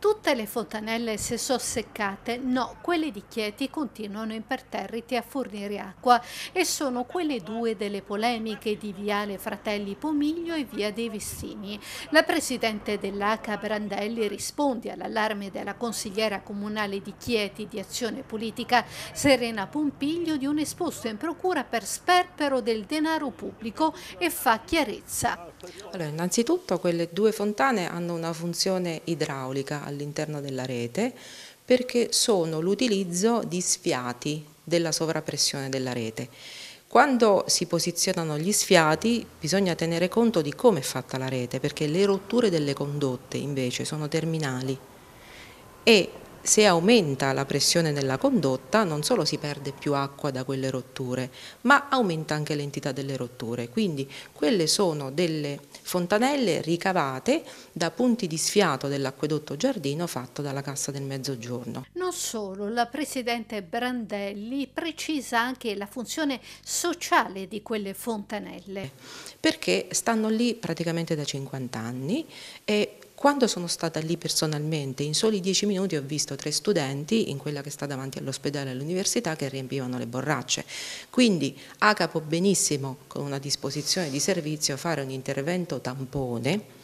Tutte le fontanelle si sono seccate, no, quelle di Chieti continuano imperterriti a fornire acqua e sono quelle due delle polemiche di Viale Fratelli Pomiglio e Via dei Vestini. La presidente dell'ACA Brandelli risponde all'allarme della consigliera comunale di Chieti di Azione Politica Serena Pompiglio di un esposto in procura per sperpero del denaro pubblico e fa chiarezza. Allora, innanzitutto quelle due fontane hanno una funzione idraulica all'interno della rete perché sono l'utilizzo di sfiati della sovrappressione della rete. Quando si posizionano gli sfiati bisogna tenere conto di come è fatta la rete perché le rotture delle condotte invece sono terminali e se aumenta la pressione nella condotta non solo si perde più acqua da quelle rotture, ma aumenta anche l'entità delle rotture. Quindi quelle sono delle fontanelle ricavate da punti di sfiato dell'acquedotto giardino fatto dalla Cassa del Mezzogiorno. Non solo, la Presidente Brandelli precisa anche la funzione sociale di quelle fontanelle. Perché stanno lì praticamente da 50 anni e quando sono stata lì personalmente, in soli 10 minuti ho visto visto tre studenti in quella che sta davanti all'ospedale e all'università che riempivano le borracce. Quindi ACA può benissimo con una disposizione di servizio fare un intervento tampone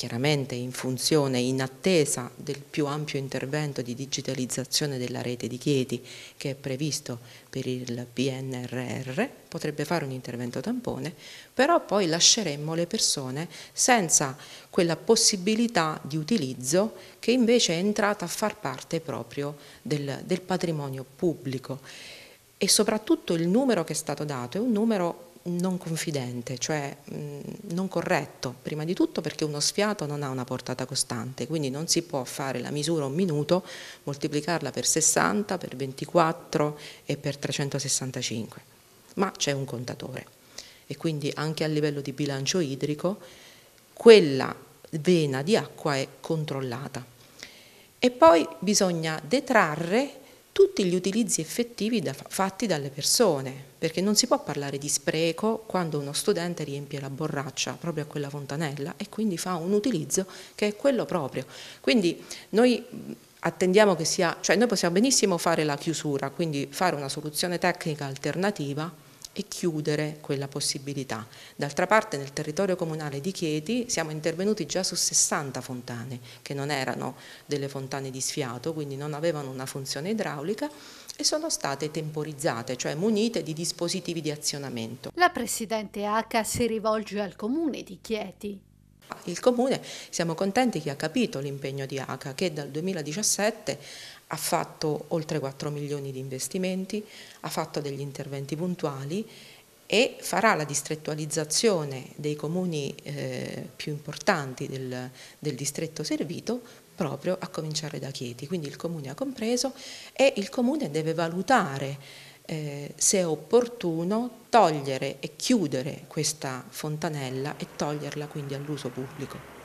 chiaramente in funzione, in attesa del più ampio intervento di digitalizzazione della rete di Chieti che è previsto per il PNRR, potrebbe fare un intervento tampone, però poi lasceremmo le persone senza quella possibilità di utilizzo che invece è entrata a far parte proprio del, del patrimonio pubblico e soprattutto il numero che è stato dato è un numero non confidente, cioè non corretto, prima di tutto perché uno sfiato non ha una portata costante, quindi non si può fare la misura un minuto, moltiplicarla per 60, per 24 e per 365, ma c'è un contatore e quindi anche a livello di bilancio idrico quella vena di acqua è controllata. E poi bisogna detrarre tutti gli utilizzi effettivi da, fatti dalle persone, perché non si può parlare di spreco quando uno studente riempie la borraccia proprio a quella fontanella e quindi fa un utilizzo che è quello proprio. Quindi noi attendiamo che sia, cioè noi possiamo benissimo fare la chiusura, quindi fare una soluzione tecnica alternativa e chiudere quella possibilità. D'altra parte nel territorio comunale di Chieti siamo intervenuti già su 60 fontane che non erano delle fontane di sfiato, quindi non avevano una funzione idraulica e sono state temporizzate, cioè munite di dispositivi di azionamento. La Presidente H si rivolge al Comune di Chieti il Comune siamo contenti che ha capito l'impegno di ACA che dal 2017 ha fatto oltre 4 milioni di investimenti, ha fatto degli interventi puntuali e farà la distrettualizzazione dei comuni eh, più importanti del, del distretto servito proprio a cominciare da Chieti. Quindi il Comune ha compreso e il Comune deve valutare eh, se è opportuno togliere e chiudere questa fontanella e toglierla quindi all'uso pubblico.